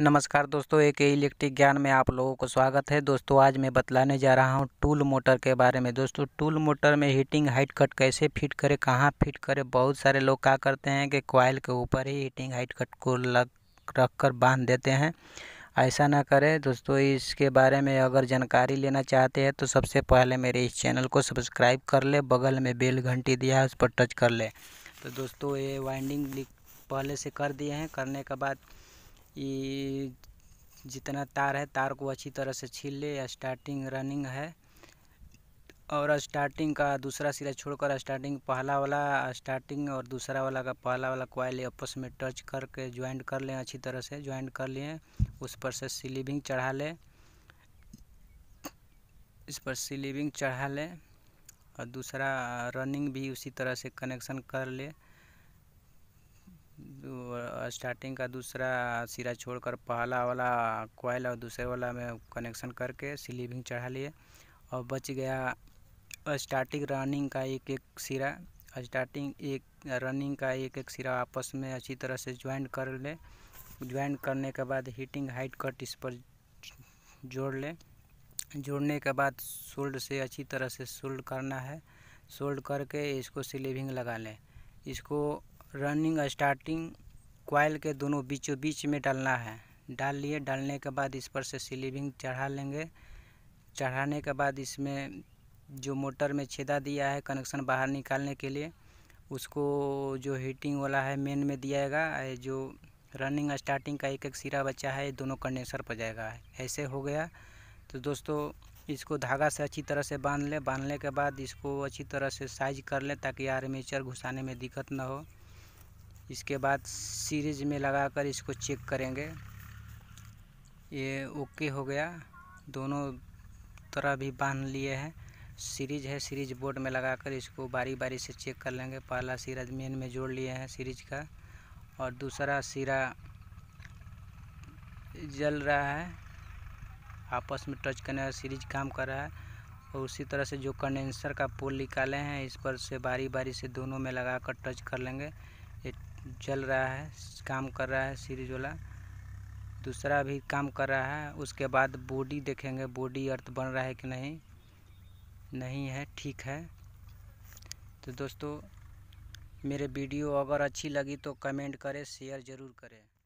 नमस्कार दोस्तों एक इलेक्ट्रिक ज्ञान में आप लोगों को स्वागत है दोस्तों आज मैं बतलाने जा रहा हूँ टूल मोटर के बारे में दोस्तों टूल मोटर में हीटिंग हाइट कट कैसे फिट करें कहाँ फिट करें बहुत सारे लोग क्या करते हैं कि कॉयल के ऊपर ही हीटिंग हाइट कट को लग रख कर बांध देते हैं ऐसा ना करें दोस्तों इसके बारे में अगर जानकारी लेना चाहते हैं तो सबसे पहले मेरे इस चैनल को सब्सक्राइब कर ले बगल में बेल घंटी दिया है उस पर टच कर ले तो दोस्तों ये वाइंडिंग पहले से कर दिए हैं करने के बाद ये जितना तार है तार को अच्छी तरह से छील ले स्टार्टिंग रनिंग है और स्टार्टिंग का दूसरा सिरा छोड़कर स्टार्टिंग पहला वाला स्टार्टिंग और दूसरा वाला का पहला वाला क्वाइल आपस में टच करके ज्वाइंट कर लें अच्छी तरह से ज्वाइंट कर लिए उस पर से स्लीविंग चढ़ा लें इस पर सिलीविंग चढ़ा लें और दूसरा रनिंग भी उसी तरह से कनेक्शन कर लें स्टार्टिंग का दूसरा सिरा छोड़कर पहला वाला कोयल और दूसरे वाला में कनेक्शन करके स्लीविंग चढ़ा लिए और बच गया स्टार्टिंग रनिंग का एक एक सिरा स्टार्टिंग एक रनिंग का एक एक सिरा आपस में अच्छी तरह से ज्वाइन कर ले ज्वाइन करने के बाद हीटिंग हाइट कट इस पर जोड़ ले जोड़ने के बाद सोल्ड से अच्छी तरह से सोल्ड करना है सोल्ड करके इसको स्लीविंग लगा लें इसको रनिंग स्टार्टिंग क्वाइल के दोनों बीचों बीच में डालना है डाल लिए डालने के बाद इस पर से सिलीविंग चढ़ा लेंगे चढ़ाने के बाद इसमें जो मोटर में छेदा दिया है कनेक्शन बाहर निकालने के लिए उसको जो हीटिंग वाला है मेन में जाएगा जो रनिंग स्टार्टिंग का एक एक सिरा बचा है दोनों कंडेंसर पर जाएगा ऐसे हो गया तो दोस्तों इसको धागा से अच्छी तरह से बांध लें बांधने के बाद इसको अच्छी तरह से साइज कर लें ताकि आर्मेचर घुसाने में दिक्कत ना हो इसके बाद सीरीज में लगाकर इसको चेक करेंगे ये ओके हो गया दोनों तरह भी बांध लिए हैं सीरीज है सीरीज बोर्ड में लगाकर इसको बारी बारी से चेक कर लेंगे पहला सिरा मेन में जोड़ लिए हैं सीरीज का और दूसरा सिरा जल रहा है आपस में टच करने वाला सीरीज काम कर रहा है और उसी तरह से जो कंडेंसर का पोल निकाले हैं इस पर से बारी बारी से दोनों में लगाकर टच कर लेंगे ये चल रहा है काम कर रहा है सीरीज वाला दूसरा भी काम कर रहा है उसके बाद बॉडी देखेंगे बॉडी अर्थ बन रहा है कि नहीं नहीं है ठीक है तो दोस्तों मेरे वीडियो अगर अच्छी लगी तो कमेंट करें शेयर ज़रूर करें